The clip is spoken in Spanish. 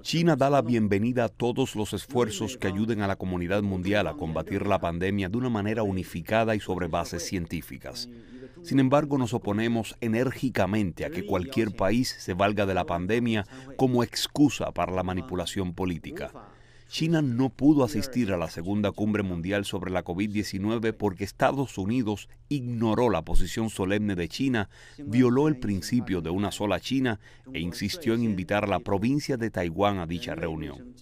China da la bienvenida a todos los esfuerzos que ayuden a la comunidad mundial a combatir la pandemia de una manera unificada y sobre bases científicas. Sin embargo, nos oponemos enérgicamente a que cualquier país se valga de la pandemia como excusa para la manipulación política. China no pudo asistir a la segunda cumbre mundial sobre la COVID-19 porque Estados Unidos ignoró la posición solemne de China, violó el principio de una sola China e insistió en invitar a la provincia de Taiwán a dicha reunión.